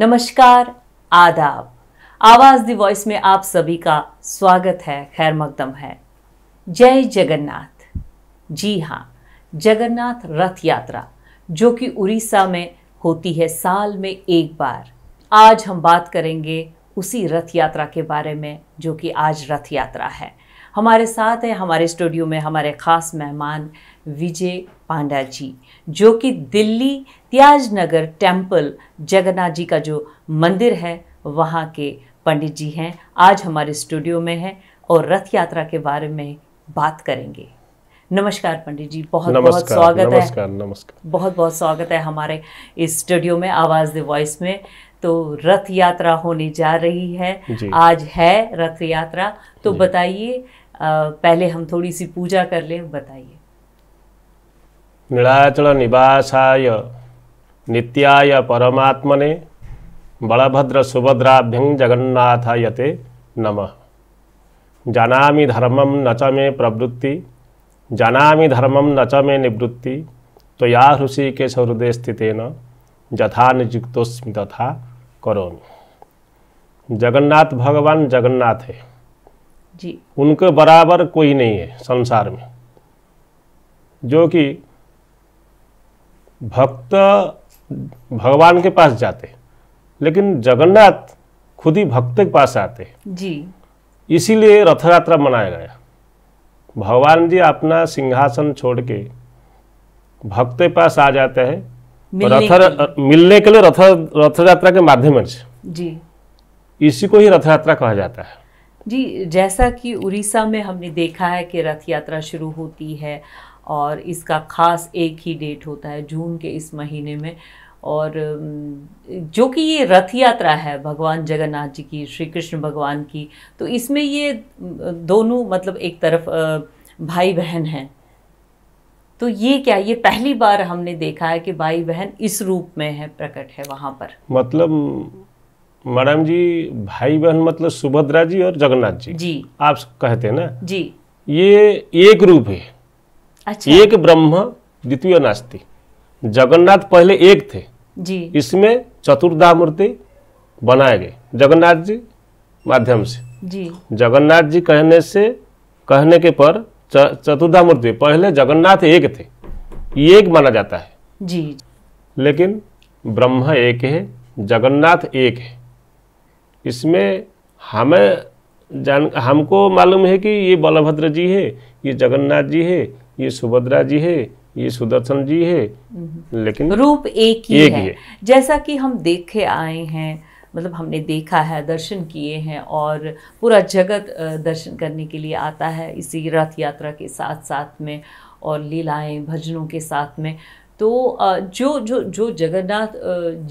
नमस्कार आदाब आवाज दी वॉइस में आप सभी का स्वागत है खैर मकदम है जय जगन्नाथ जी हाँ जगन्नाथ रथ यात्रा जो कि उड़ीसा में होती है साल में एक बार आज हम बात करेंगे उसी रथ यात्रा के बारे में जो कि आज रथ यात्रा है हमारे साथ है हमारे स्टूडियो में हमारे ख़ास मेहमान विजय पांडा जी जो कि दिल्ली त्याज नगर टेम्पल जगन्नाथ जी का जो मंदिर है वहाँ के पंडित जी हैं आज हमारे स्टूडियो में हैं और रथ यात्रा के बारे में बात करेंगे नमस्कार पंडित जी बहुत बहुत स्वागत नमस्कार, है नमस्कार बहुत बहुत स्वागत है हमारे इस स्टूडियो में आवाज़ द वॉइस में तो रथ यात्रा होने जा रही है आज है रथ यात्रा तो बताइए पहले हम थोड़ी सी पूजा कर लें बताइए नीलाचल निवासाय नित्याय परमात्मने बलभद्र सुभद्राभ्यं जगन्नाथाय ते नमः जानामि धर्मं न च मे प्रवृत्ति जानामि धर्म न च मे निवृत्ति त्वया तो हृषिकेश हृदय स्थितेन यथा निजुक्तोस्मि तथा करोमि जगन्नाथ भगवान जगन्नाथ है जी उनके बराबर कोई नहीं है संसार में जो कि भक्त भगवान के पास जाते लेकिन जगन्नाथ खुद ही भक्त के पास आते जी इसीलिए रथ यात्रा मनाया गया भगवान जी अपना सिंहासन छोड़ के भक्त के पास आ जाते हैं रथ मिलने के लिए रथ रथ यात्रा के माध्यम से जी इसी को ही रथ यात्रा कहा जाता है जी जैसा कि उड़ीसा में हमने देखा है कि रथ यात्रा शुरू होती है और इसका ख़ास एक ही डेट होता है जून के इस महीने में और जो कि ये रथ यात्रा है भगवान जगन्नाथ जी की श्री कृष्ण भगवान की तो इसमें ये दोनों मतलब एक तरफ भाई बहन हैं तो ये क्या ये पहली बार हमने देखा है कि भाई बहन इस रूप में है प्रकट है वहाँ पर मतलब मैडम जी भाई बहन मतलब सुभद्रा जी और जगन्नाथ जी जी आप कहते हैं ना जी ये एक रूप है अच्छा। एक ब्रह्म द्वितीय नास्ती जगन्नाथ पहले एक थे जी इसमें चतुर्दा मूर्ति बनाए गए जगन्नाथ जी माध्यम से जी जगन्नाथ जी कहने से कहने के पर चतुर्धा मूर्ति पहले जगन्नाथ एक थे ये एक माना जाता है जी लेकिन ब्रह्म एक है जगन्नाथ एक है इसमें हमें जान हमको मालूम है कि ये बलभद्र जी है ये जगन्नाथ जी है ये सुभद्रा जी है ये सुदर्शन जी है हम्म। लेकिन रूप एक ही एक है।, है जैसा कि हम देखे आए हैं मतलब हमने देखा है दर्शन किए हैं और पूरा जगत दर्शन करने के लिए आता है इसी रथ यात्रा के साथ साथ में और लीलाएं भजनों के साथ में तो जो जो जो जगन्नाथ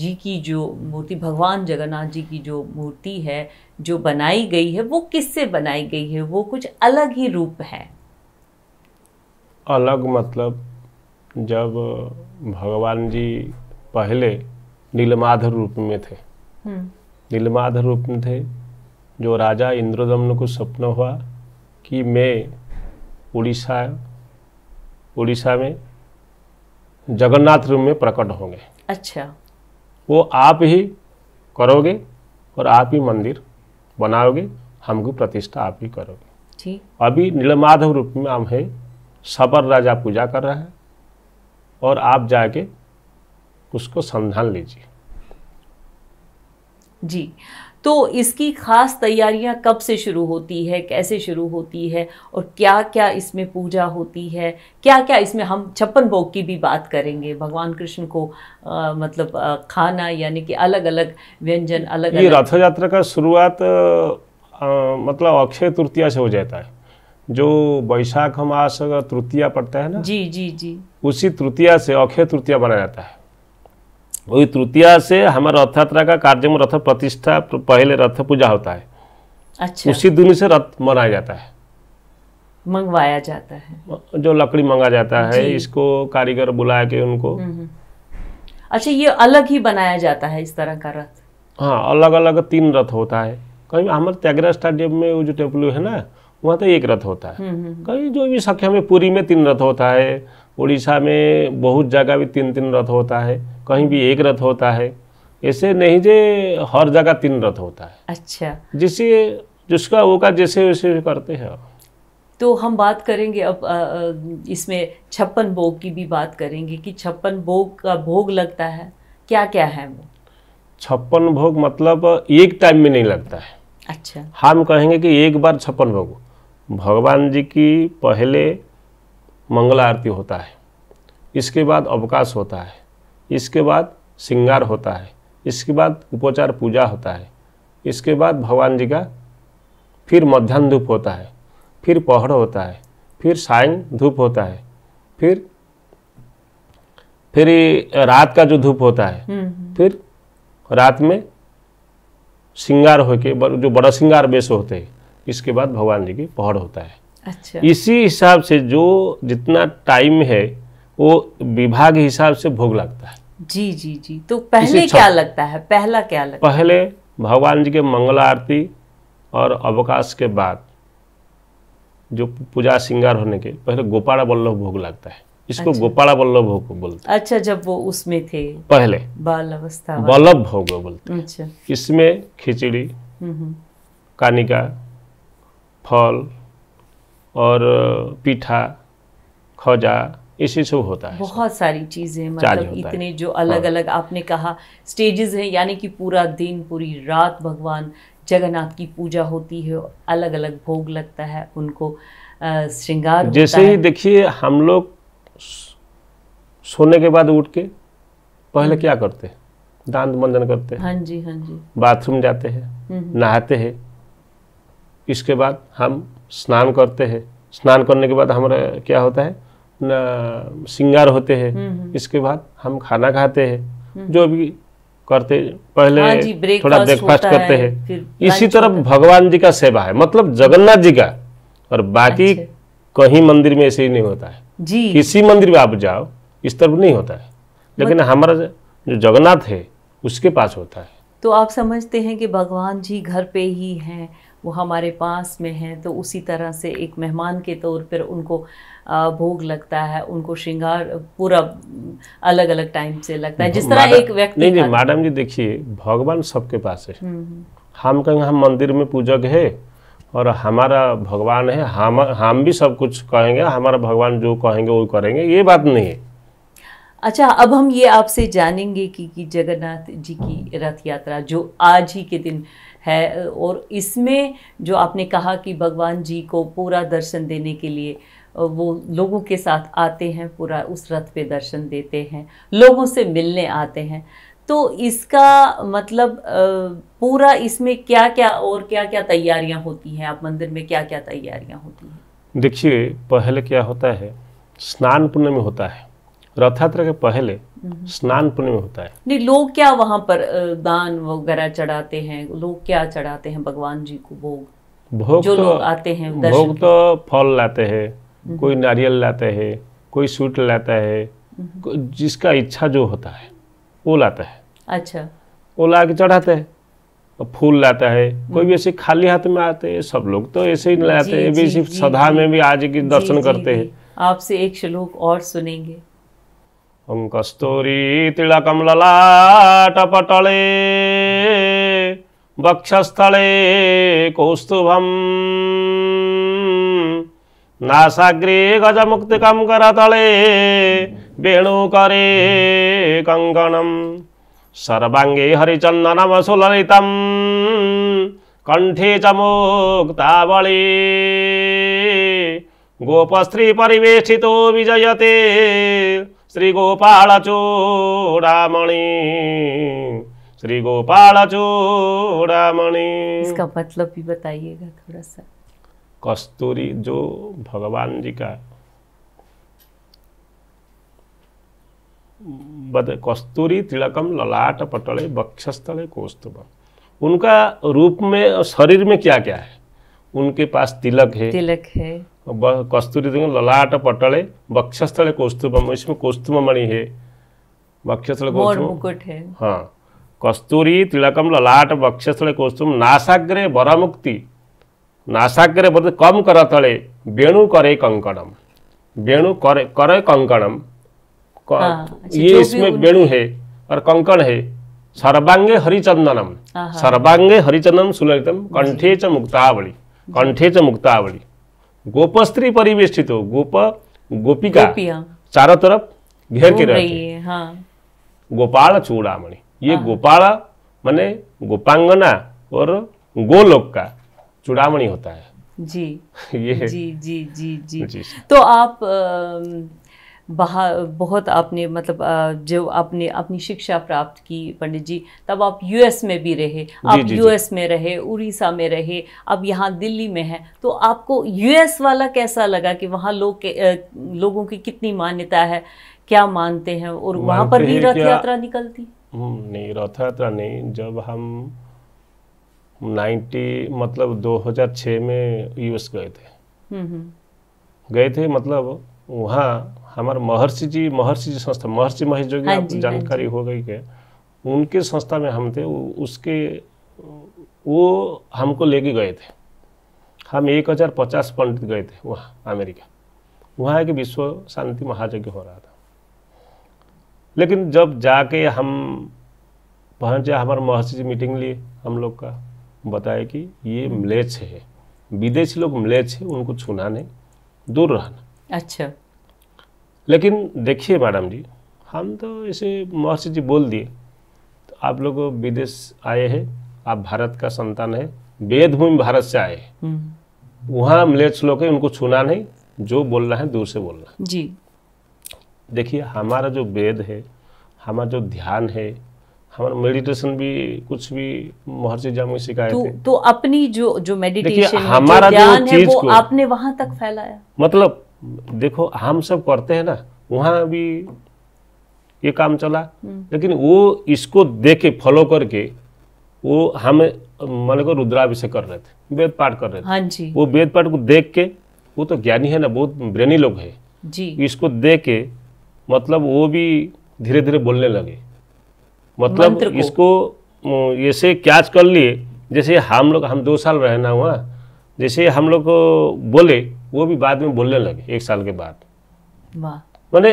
जी की जो मूर्ति भगवान जगन्नाथ जी की जो मूर्ति है जो बनाई गई है वो किससे बनाई गई है वो कुछ अलग ही रूप है अलग मतलब जब भगवान जी पहले नीलमाधर रूप में थे हम्म। नीलमाधर रूप में थे जो राजा इंद्रदम्न को स्वप्न हुआ कि मैं उड़ीसा उड़ीसा में जगन्नाथ रूप में प्रकट होंगे अच्छा वो आप ही करोगे और आप ही मंदिर बनाओगे हमको प्रतिष्ठा आप ही करोगे ठीक अभी नीलमाधव रूप में हम है सबर राजा पूजा कर रहा है और आप जाके उसको संधान लीजिए जी तो इसकी खास तैयारियां कब से शुरू होती है कैसे शुरू होती है और क्या क्या इसमें पूजा होती है क्या क्या इसमें हम छप्पन भोग की भी बात करेंगे भगवान कृष्ण को आ, मतलब आ, खाना यानी कि अलग अलग व्यंजन अलग ये रथ यात्रा का शुरुआत मतलब अक्षय तृतीया से हो जाता है जो वैशाख मास का तृतीया पड़ता है ना जी जी जी उसी तृतीया से अक्षय तृतीया मनाया जाता है वही तृतीया से हमारे रथ यात्रा का कार्य में रथ प्रतिष्ठा पहले रथ पूजा होता है अच्छा उसी दिन से रथ मनाया जाता है मंगवाया जाता है जो लकड़ी मंगा जाता है इसको कारीगर बुला के उनको हम्म, हम्म। अच्छा ये अलग ही बनाया जाता है इस तरह का रथ हाँ अलग अलग तीन रथ होता है कहीं हमारे त्यागरा स्टेडियम में वो जो टेम्पलू है ना वहाँ तो एक रथ होता है हम्म, हम्म, हम्म। कहीं जो भी संख्या में पूरी में तीन रथ होता है उड़ीसा में बहुत जगह भी तीन तीन रथ होता है कहीं भी एक रथ होता है ऐसे नहीं जे हर जगह तीन रथ होता है अच्छा जिससे जिसका वो का जैसे वैसे करते हैं तो हम बात करेंगे अब इसमें छप्पन भोग की भी बात करेंगे कि छप्पन भोग का भोग लगता है क्या क्या है वो छप्पन भोग मतलब एक टाइम में नहीं लगता है अच्छा हम कहेंगे कि एक बार छप्पन भोग भगवान जी की पहले मंगल आरती होता है इसके बाद अवकाश होता है इसके बाद श्रृंगार होता है इसके बाद उपचार पूजा होता है इसके बाद भगवान जी का फिर मध्यान्ह धूप होता है फिर पहड़ होता है फिर सायं धूप होता है फिर फिर रात का जो धूप होता है हम्म, हम्म। फिर रात में श्रृंगार होके जो बड़ा श्रृंगार बेस होते हैं इसके बाद भगवान जी की पहड़ होता है अच्छा इसी हिसाब से जो जितना टाइम है वो विभाग हिसाब से भोग लगता है जी जी जी तो पहले क्या लगता है पहला क्या लगता पहले भगवान जी के मंगल आरती और अवकाश के बाद जो पूजा श्रृंगार होने के पहले गोपाड़ा बल्लभ भोग लगता है इसको अच्छा। गोपाड़ा बल्लभ भोग बोलते हैं अच्छा जब वो उसमें थे पहले बाल अवस्था बल्लभ भोग बोलते हैं अच्छा। इसमें खिचड़ी हम्म, हम्म। कानिका फल और पीठा खजा इसी सब होता है बहुत सारी चीज़ें मतलब इतने जो अलग हाँ। अलग आपने कहा स्टेजेस हैं यानी कि पूरा दिन पूरी रात भगवान जगन्नाथ की पूजा होती है अलग अलग भोग लगता है उनको श्रृंगार जैसे ही देखिए हम लोग सोने के बाद उठ के पहले हम्म। क्या करते हैं दांत मंजन करते हैं हाँ जी हाँ जी बाथरूम जाते हैं हम्म। नहाते हैं इसके बाद हम स्नान करते हैं स्नान करने के बाद हमारा क्या होता है सिंगार होते हैं हम्म, हम्म। इसके बाद हम खाना खाते हैं हम्म। जो भी करते पहले हाँ थोड़ा ब्रेकफास्ट करते हैं है, इसी तरफ भगवान जी का सेवा है मतलब जगन्नाथ जी का और बाकी अच्छा। कहीं मंदिर में ऐसे ही नहीं होता है जी किसी मंदिर में आप जाओ इस तरफ नहीं होता है लेकिन हमारा जो जगन्नाथ है उसके पास होता है तो आप समझते हैं कि भगवान जी घर पे ही हैं वो हमारे पास में हैं तो उसी तरह से एक मेहमान के तौर पर उनको भोग लगता है उनको श्रृंगार पूरा अलग अलग टाइम से लगता है जिस तरह एक व्यक्ति नहीं नहीं मैडम जी देखिए भगवान सबके पास है हम्म। हम कहेंगे हम मंदिर में पूजक है और हमारा भगवान है हम हम भी सब कुछ कहेंगे हमारा भगवान जो कहेंगे वो करेंगे ये बात नहीं है अच्छा अब हम ये आपसे जानेंगे कि, कि जगन्नाथ जी की रथ यात्रा जो आज ही के दिन है और इसमें जो आपने कहा कि भगवान जी को पूरा दर्शन देने के लिए वो लोगों के साथ आते हैं पूरा उस रथ पे दर्शन देते हैं लोगों से मिलने आते हैं तो इसका मतलब पूरा इसमें क्या क्या और क्या क्या तैयारियां होती हैं आप मंदिर में क्या क्या तैयारियां होती हैं देखिए पहले क्या होता है स्नान पुण्य में होता है रथ यात्रा के पहले हम्म। स्नान पुण्य होता है नहीं लोग क्या वहाँ पर दान वगैरह चढ़ाते हैं लोग क्या चढ़ाते हैं भगवान जी को भोग भोग जो तो, लोग आते हैं भोग तो फल लाते हैं हम्म। कोई नारियल लाते हैं कोई स्वीट लाता है हम्म। जिसका इच्छा जो होता है वो लाता है अच्छा वो ला के चढ़ाते हैं फूल लाता है कोई भी ऐसे खाली हाथ में आते हैं सब लोग तो ऐसे ही लाते हैं भी सिर्फ में भी आज की दर्शन करते हैं आपसे एक श्लोक और सुनेंगे ఓం కస్తూరి తిళకం లలాటపటళే వక్షస్థళే కౌస్తుభం నాసాగ్రే గజముక్తికం కరతళే వేణుకరే కంగణం సర్వాంగే హరిచందనమసులలితం কণ্ঠে চমোক্তাবলী গোপস্ত্রী পরিবেশিত বিজয়তে श्री श्री गोपाल चूड़ामणि गोपाल चूड़ामणि इसका मतलब भी बताइएगा थोड़ा सा कस्तूरी जो भगवान जी का बद कस्तूरी तिलकम ललाट पटले बक्षस्थले कोस्तुभ उनका रूप में शरीर में क्या क्या है उनके पास तिलक है तिलक है कस्तूरी देंगे ललाट पटले वक्षस्थले कौस्तुभम इसमें कौस्तुभमणि है वक्षस्थल कौस्तुभ हाँ कस्तूरी तिलकम ललाट बक्षस्थले कौस्तुम नासाग्रे बरमुक्ति नासाग्रे वर कम कर तले वेणु करे कंकणम वेणु करे करे कंकणम हाँ, अच्छा, ये इसमें वेणु है और कंकण है सर्वांगे हरिचंदनम सर्वांगे हरिचंदनम सुललितम कंठे च मुक्तावली कंठे च मुक्तावली गोपस्त्री परिवेष्टित हो गोप गोपिका चारों तरफ घेर के रहती है हाँ। गोपाल चूड़ामणि ये हाँ। गोपाल माने गोपांगना और गोलोक का चूड़ामणि होता है जी ये जी जी जी जी, जी। तो आप आ, बहुत आपने मतलब जो आपने अपनी शिक्षा प्राप्त की पंडित जी तब आप यूएस में भी रहे आप यूएस में रहे उड़ीसा में रहे अब यहाँ दिल्ली में हैं तो आपको यूएस वाला कैसा लगा कि वहाँ लोग लोगों की कितनी मान्यता है क्या मानते हैं और वहाँ पर भी रथ यात्रा निकलती हम्म, नहीं रथ यात्रा नहीं जब हम 90 मतलब 2006 में यूएस गए थे हम्म, हम्म। गए थे मतलब वहाँ हमारे महर्षि जी महर्षि जी संस्था महर्षि महेश जोगी हाँ आप हाँ जानकारी हो गई के उनके संस्था में हम थे उसके वो हमको लेके गए थे हम एक हज़ार पचास पंडित गए थे वहाँ अमेरिका वहाँ एक विश्व शांति महायज्ञ हो रहा था लेकिन जब जाके हम पहुँचे हमारे महर्षि जी मीटिंग लिए हम लोग का बताया कि ये हम्म। म्लेच्छ है विदेशी लोग म्लेच्छ है उनको छूना नहीं दूर रहना अच्छा लेकिन देखिए मैडम जी हम तो ऐसे महर्षि जी बोल दिए तो आप लोग विदेश आए हैं आप भारत का संतान है वेद भूमि भारत से आए हम्म। वहाँ मिले लोग है उनको छूना नहीं जो बोलना है दूर से बोलना जी देखिए हमारा जो वेद है हमारा जो ध्यान है हमारा मेडिटेशन भी कुछ भी महर्षि जाम में सिखाए तो, थे। तो अपनी जो जो मेडिटेशन हमारा जो, जो, जो है, वो आपने वहां तक फैलाया मतलब देखो हम सब करते हैं ना वहाँ भी ये काम चला हम्म। लेकिन वो इसको देख के फॉलो करके वो हम मान को रुद्राभिषेक कर रहे थे वेद पाठ कर रहे थे हाँ जी वो वेद पाठ को देख के वो तो ज्ञानी है ना बहुत ब्रेनी लोग है जी इसको देख के मतलब वो भी धीरे धीरे बोलने लगे मतलब इसको ऐसे कैच कर लिए जैसे हम लोग हम दो साल रहना हुआ वहाँ जैसे हम लोग को बोले वो भी बाद में बोलने लगे एक साल के बाद मैंने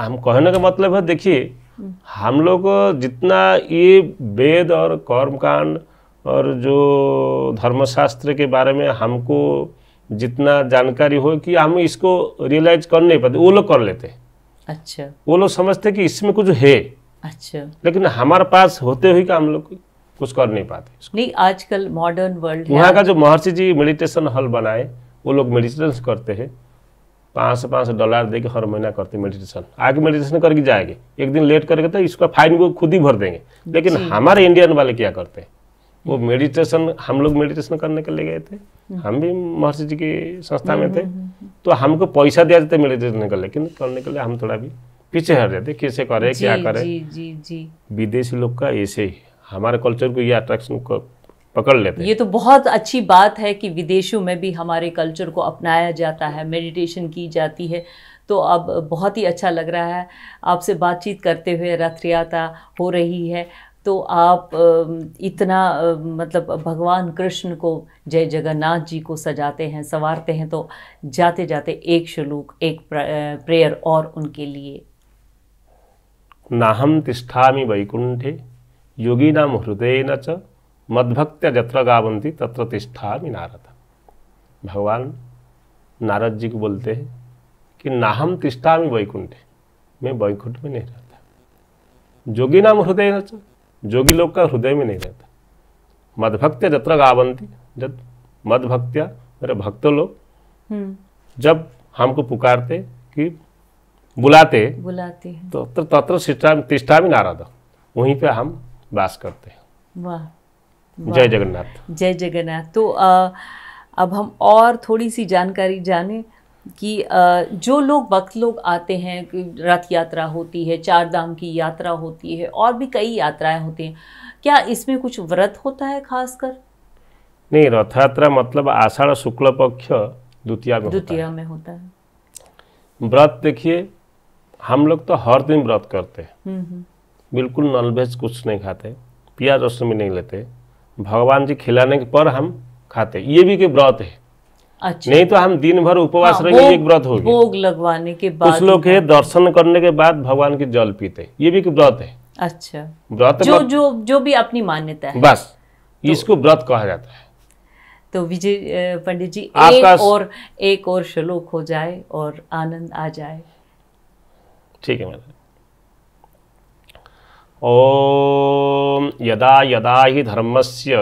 हम कहने का मतलब है देखिए हम्म। हम लोग जितना ये वेद और कर्मकांड और जो धर्मशास्त्र के बारे में हमको जितना जानकारी हो कि हम इसको रियलाइज कर नहीं पाते वो लोग कर लेते अच्छा वो लोग समझते कि इसमें कुछ है अच्छा लेकिन हमारे पास होते हुए का हम लोग कुछ कर नहीं पाते नहीं आजकल मॉडर्न वर्ल्ड यहाँ का जो महर्षि जी मेडिटेशन हॉल बनाए वो लोग मेडिटेशन करते हैं पाँच सौ पाँच सौ डॉलर दे के हर महीना करते मेडिटेशन आगे मेडिटेशन करके जाएंगे एक दिन लेट करके तो इसका फाइन को खुद ही भर देंगे लेकिन हमारे इंडियन वाले क्या करते हैं वो मेडिटेशन हम लोग मेडिटेशन करने के लिए गए थे हम्म। हम भी महर्षि जी की संस्था में हम्म, थे हम्म, तो हमको पैसा दिया जाता है मेडिटेशन कर लेकिन करने के लिए हम थोड़ा भी पीछे हट जाते कैसे करे क्या करे विदेशी लोग का ऐसे ही हमारे कल्चर को ये अट्रैक्शन को पकड़ लेते हैं ये तो बहुत अच्छी बात है कि विदेशों में भी हमारे कल्चर को अपनाया जाता है मेडिटेशन की जाती है तो अब बहुत ही अच्छा लग रहा है आपसे बातचीत करते हुए रथ यात्रा हो रही है तो आप इतना मतलब भगवान कृष्ण को जय जगन्नाथ जी को सजाते हैं संवारते हैं तो जाते जाते एक श्लोक एक प्रेयर और उनके लिए नाहम तिष्ठा वैकुंठे नाम हृदय न च मदभक्त्या जत्र गावंती तत्र तिष्ठा नारद भगवान नारद जी को बोलते हैं कि नाहम तिष्ठा में वैकुंठ मैं वैकुंठ में नहीं रहता जोगी नाम हृदय न जोगी लोग का हृदय में नहीं रहता मदभक्त्या जत्र गावंती जब मदभक्त्या मेरे भक्त लोग हम्म। जब हमको पुकारते कि बुलाते बुलाते तो तत्र तिष्ठा तिष्ठा में नारद वहीं पे हम बास करते हैं वाह जय जगन्नाथ जय जगन्नाथ तो आ, अब हम और थोड़ी सी जानकारी जाने कि जो लोग वक्त लोग आते हैं रथ यात्रा होती है चार धाम की यात्रा होती है और भी कई यात्राएं होती हैं क्या इसमें कुछ व्रत होता है खासकर नहीं रथ यात्रा मतलब आषाढ़ शुक्ल पक्ष द्वितीय में द्वितीय में होता है व्रत देखिए हम लोग तो हर दिन व्रत करते हैं हम्म, हम्म। बिल्कुल नॉन वेज कुछ नहीं खाते प्याज लहसुन भी नहीं लेते भगवान जी खिलाने के पर हम खाते ये भी के व्रत है अच्छा नहीं तो हम दिन भर उपवास हाँ, रहेंगे एक व्रत होगी भोग लगवाने के बाद कुछ लोग है दर्शन करने के बाद भगवान के जल पीते ये भी व्रत है अच्छा व्रत जो जो जो भी अपनी मान्यता है बस तो, इसको व्रत कहा जाता है तो विजय पंडित जी एक और एक और श्लोक हो जाए और आनंद आ जाए ठीक है मैडम ओम यदा यदा ही से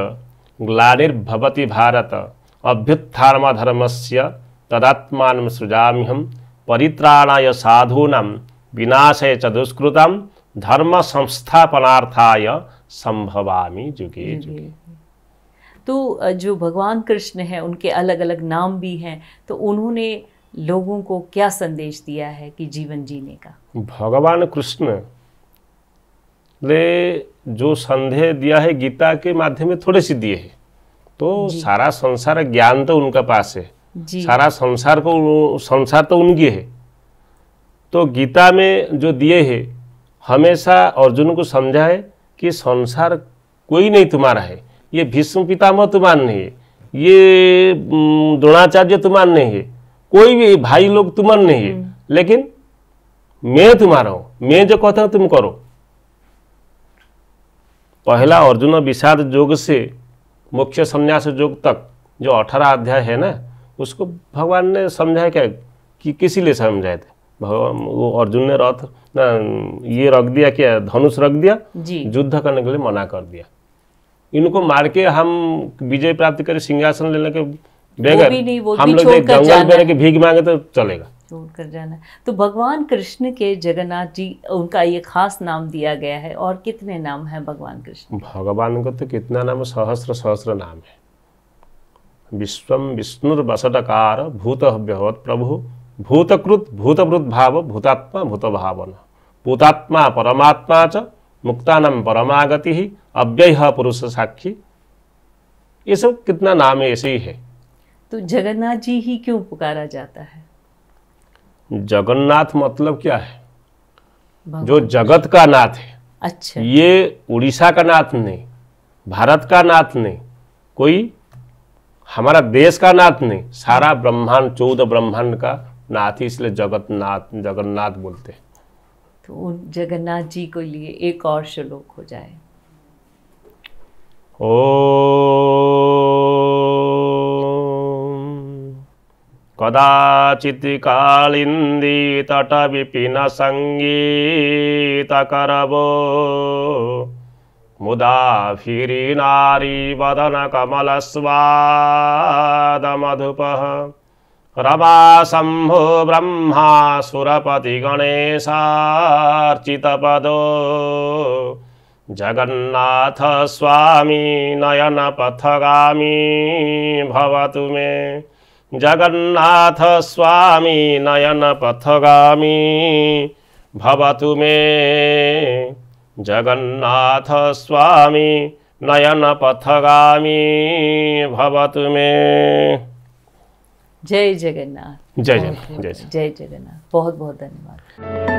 ग्लार्भवति भारत अभ्युत्थान धर्मस्य तदात्मान सृजाम्यहम परित्राणाय साधूना विनाशय च दुष्कृत धर्म संस्थापनार्थाय संभवामी जुगे जुगे तो जो भगवान कृष्ण हैं उनके अलग अलग नाम भी हैं तो उन्होंने लोगों को क्या संदेश दिया है कि जीवन जीने का भगवान कृष्ण ले जो संदेह दिया है गीता के माध्यम में थोड़े से दिए है तो सारा संसार ज्ञान तो उनका पास है सारा संसार को संसार तो उनकी है तो गीता में जो दिए है हमेशा अर्जुन को समझा है कि संसार कोई नहीं तुम्हारा है ये भीष्म पितामह तुम्हार नहीं है ये द्रोणाचार्य तुम्हार नहीं है कोई भी भाई लोग तुम्हार नहीं है हम्म। लेकिन मैं तुम्हारा हूँ मैं जो कहता हूँ तुम करो पहला अर्जुन विषाद योग से मुख्य संन्यास योग तक जो अठारह अध्याय है ना उसको भगवान ने समझाया क्या कि किसी लिए समझाए थे भगवान वो अर्जुन ने रथ ना ये रख दिया क्या धनुष रख दिया युद्ध करने के लिए मना कर दिया इनको मार के हम विजय प्राप्त करें सिंहासन लेने के बेगर हम लोग जंगल में भीख मांगे तो चलेगा जोड़ कर जाना तो भगवान कृष्ण के जगन्नाथ जी उनका ये खास नाम दिया गया है और कितने नाम हैं भगवान कृष्ण भगवान का तो कितना नाम सहस्र सहस्र नाम है विश्वम विष्णुर्वसटकार भूत व्यवत प्रभु भूतकृत भूतवृत भाव भूतात्मा भूत भावना भूतात्मा परमात्मा च मुक्ता नाम परमागति ही अव्यय पुरुष साक्षी ये सब कितना नाम ऐसे ही है तो जगन्नाथ जी ही क्यों पुकारा जाता है जगन्नाथ मतलब क्या है जो जगत का नाथ है अच्छा ये उड़ीसा का नाथ नहीं भारत का नाथ नहीं कोई हमारा देश का नाथ नहीं सारा ब्रह्मांड चौदह ब्रह्मांड का नाथ ही इसलिए जगत नाथ जगन्नाथ बोलते हैं तो उन जगन्नाथ जी को लिए एक और श्लोक हो जाए ओ कदाचित् कालिन्दीतटविपिनसङ्गीतकरवो मुदा भिरी नारीवदनकमलस्वादमधुपः रमाशम्भो ब्रह्मा सुरपतिगणेशार्चितपदो स्वामी नयनपथगामी भवतु मे जगन्नाथ स्वामी नयन पथगामी भवतु मे जगन्नाथ स्वामी नयन पथगामी भवतु मे जय जगन्नाथ जय जगन्नाथ जय जगन्नाथ बहुत बहुत धन्यवाद